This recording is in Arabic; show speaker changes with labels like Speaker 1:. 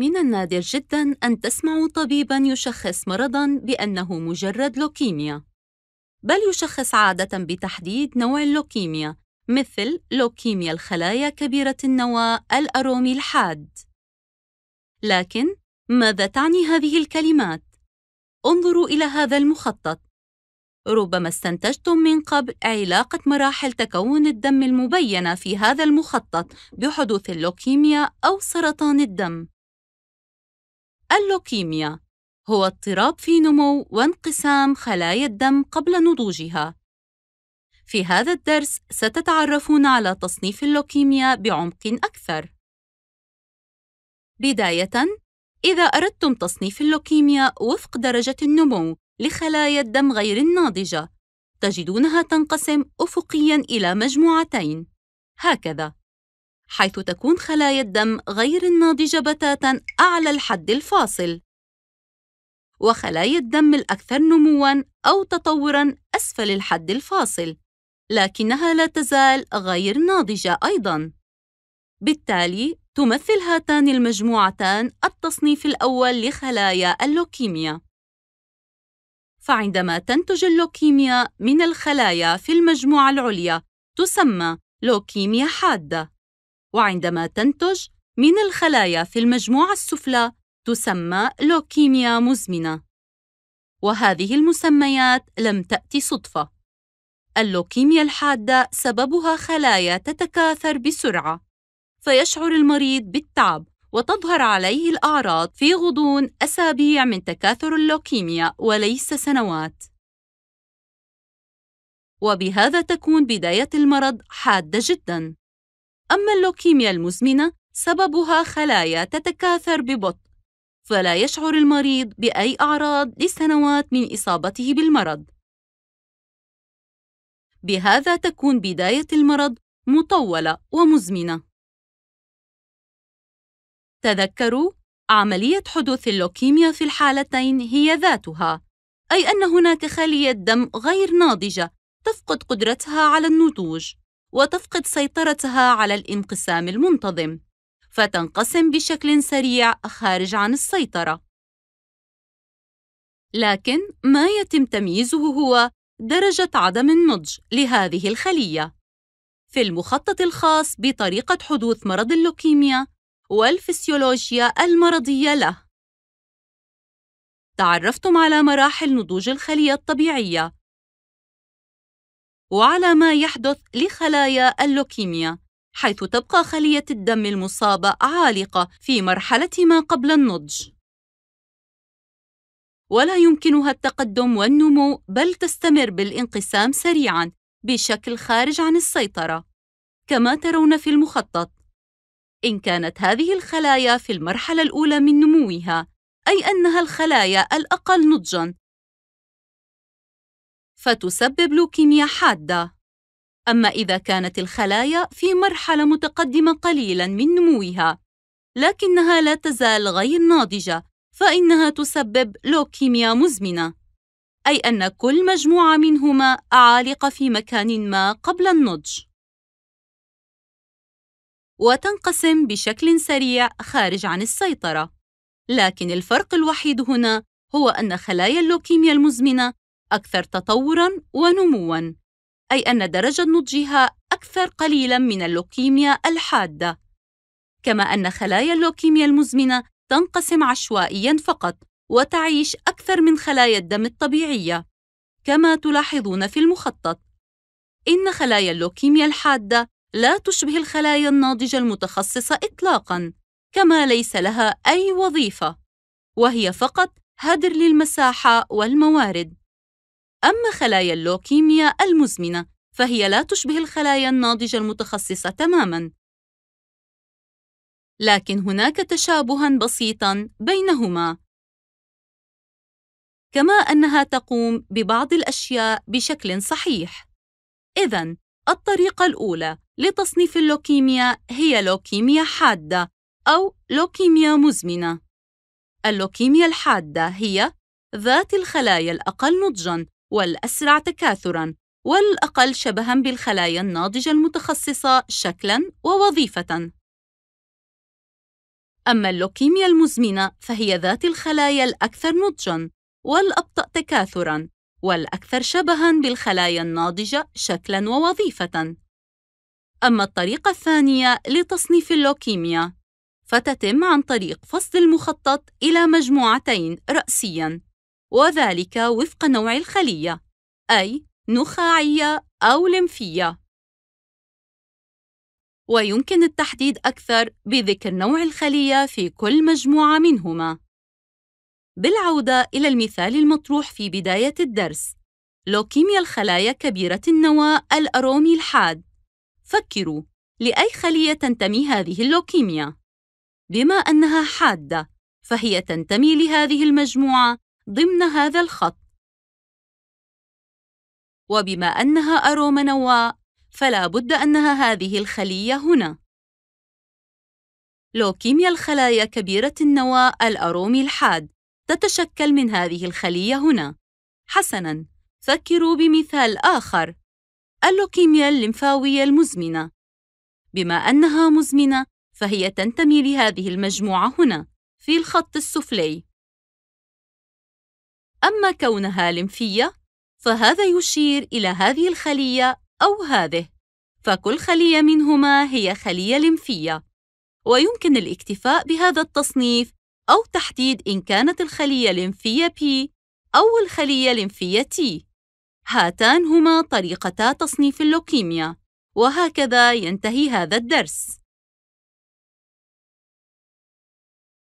Speaker 1: من النادر جداً أن تسمع طبيباً يشخص مرضاً بأنه مجرد لوكيميا، بل يشخص عادة بتحديد نوع اللوكيميا، مثل لوكيميا الخلايا كبيرة النواة الأرومي الحاد. لكن ماذا تعني هذه الكلمات؟ انظروا إلى هذا المخطط. ربما استنتجتم من قبل علاقة مراحل تكون الدم المبينة في هذا المخطط بحدوث اللوكيميا أو سرطان الدم. اللوكيميا هو اضطراب في نمو وانقسام خلايا الدم قبل نضوجها. في هذا الدرس ستتعرفون على تصنيف اللوكيميا بعمق أكثر. بداية، إذا أردتم تصنيف اللوكيميا وفق درجة النمو لخلايا الدم غير الناضجة، تجدونها تنقسم أفقياً إلى مجموعتين، هكذا: حيث تكون خلايا الدم غير الناضجة بتاتًا أعلى الحد الفاصل، وخلايا الدم الأكثر نموًا أو تطورًا أسفل الحد الفاصل، لكنها لا تزال غير ناضجة أيضًا. بالتالي، تمثل هاتان المجموعتان التصنيف الأول لخلايا اللوكيميا. فعندما تنتج اللوكيميا من الخلايا في المجموعة العليا، تسمى لوكيميا حادة. وعندما تنتج من الخلايا في المجموعة السفلى تسمى لوكيميا مزمنة وهذه المسميات لم تأتي صدفة اللوكيميا الحادة سببها خلايا تتكاثر بسرعة فيشعر المريض بالتعب وتظهر عليه الأعراض في غضون أسابيع من تكاثر اللوكيميا وليس سنوات وبهذا تكون بداية المرض حادة جداً أما اللوكيميا المزمنة سببها خلايا تتكاثر ببطء فلا يشعر المريض بأي أعراض لسنوات من إصابته بالمرض بهذا تكون بداية المرض مطولة ومزمنة تذكروا عملية حدوث اللوكيميا في الحالتين هي ذاتها أي أن هناك خلية دم غير ناضجة تفقد قدرتها على النضوج وتفقد سيطرتها على الانقسام المنتظم فتنقسم بشكل سريع خارج عن السيطره لكن ما يتم تمييزه هو درجه عدم النضج لهذه الخليه في المخطط الخاص بطريقه حدوث مرض اللوكيميا والفسيولوجيا المرضيه له تعرفتم على مراحل نضوج الخليه الطبيعيه وعلى ما يحدث لخلايا اللوكيميا حيث تبقى خلية الدم المصابة عالقة في مرحلة ما قبل النضج ولا يمكنها التقدم والنمو بل تستمر بالانقسام سريعاً بشكل خارج عن السيطرة كما ترون في المخطط إن كانت هذه الخلايا في المرحلة الأولى من نموها أي أنها الخلايا الأقل نضجاً فتسبب لوكيميا حادة أما إذا كانت الخلايا في مرحلة متقدمة قليلاً من نموها لكنها لا تزال غير ناضجة فإنها تسبب لوكيميا مزمنة أي أن كل مجموعة منهما عالقة في مكان ما قبل النضج وتنقسم بشكل سريع خارج عن السيطرة لكن الفرق الوحيد هنا هو أن خلايا اللوكيميا المزمنة أكثر تطورًا ونموًا، أي أن درجة نضجها أكثر قليلًا من اللوكيميا الحادة، كما أن خلايا اللوكيميا المزمنة تنقسم عشوائيًا فقط، وتعيش أكثر من خلايا الدم الطبيعية، كما تلاحظون في المخطط. إن خلايا اللوكيميا الحادة لا تشبه الخلايا الناضجة المتخصصة إطلاقًا، كما ليس لها أي وظيفة، وهي فقط هدر للمساحة والموارد. أما خلايا اللوكيميا المزمنة فهي لا تشبه الخلايا الناضجة المتخصصة تماماً، لكن هناك تشابهًا بسيطًا بينهما، كما أنها تقوم ببعض الأشياء بشكل صحيح. إذًا، الطريقة الأولى لتصنيف اللوكيميا هي لوكيميا حادة أو لوكيميا مزمنة. اللوكيميا الحادة هي ذات الخلايا الأقل نضجًا والأسرع تكاثرًا والأقل شبهًا بالخلايا الناضجة المتخصصة شكلًا ووظيفةً. أما اللوكيميا المزمنة فهي ذات الخلايا الأكثر نضجًا والأبطأ تكاثرًا والأكثر شبهًا بالخلايا الناضجة شكلًا ووظيفةً. أما الطريقة الثانية لتصنيف اللوكيميا فتتم عن طريق فصل المخطط إلى مجموعتين رأسيًا وذلك وفق نوع الخلية أي نخاعية أو لمفية ويمكن التحديد أكثر بذكر نوع الخلية في كل مجموعة منهما بالعودة إلى المثال المطروح في بداية الدرس لوكيميا الخلايا كبيرة النواة الأرومي الحاد فكروا لأي خلية تنتمي هذه اللوكيميا بما أنها حادة فهي تنتمي لهذه المجموعة ضمن هذا الخط وبما أنها أروما نواء فلا بد أنها هذه الخلية هنا لوكيميا الخلايا كبيرة النواء الأرومي الحاد تتشكل من هذه الخلية هنا حسناً فكروا بمثال آخر اللوكيميا الليمفاوية المزمنة بما أنها مزمنة فهي تنتمي لهذه المجموعة هنا في الخط السفلي أما كونها لمفية فهذا يشير إلى هذه الخلية أو هذه فكل خلية منهما هي خلية لمفية ويمكن الاكتفاء بهذا التصنيف أو تحديد إن كانت الخلية لمفية P أو الخلية لمفية T هاتان هما طريقتا تصنيف اللوكيميا وهكذا ينتهي هذا الدرس